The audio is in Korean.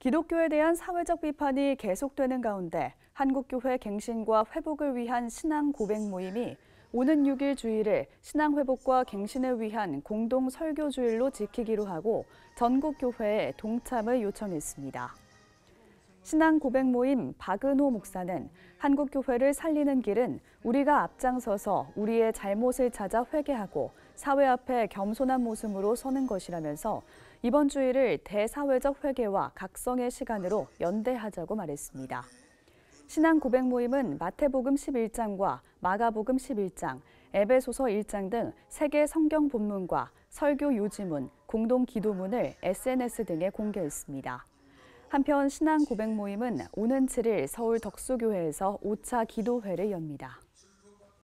기독교에 대한 사회적 비판이 계속되는 가운데 한국교회 갱신과 회복을 위한 신앙 고백 모임이 오는 6일 주일을 신앙 회복과 갱신을 위한 공동 설교 주일로 지키기로 하고 전국 교회에 동참을 요청했습니다. 신앙 고백 모임 박은호 목사는 한국교회를 살리는 길은 우리가 앞장서서 우리의 잘못을 찾아 회개하고 사회 앞에 겸손한 모습으로 서는 것이라면서 이번 주일을 대사회적 회개와 각성의 시간으로 연대하자고 말했습니다. 신앙 고백 모임은 마태복음 11장과 마가복음 11장, 에베소서 1장 등 세계 성경 본문과 설교 요지문, 공동 기도문을 SNS 등에 공개했습니다. 한편 신앙 고백 모임은 오는 7일 서울 덕수교회에서 5차 기도회를 엽니다.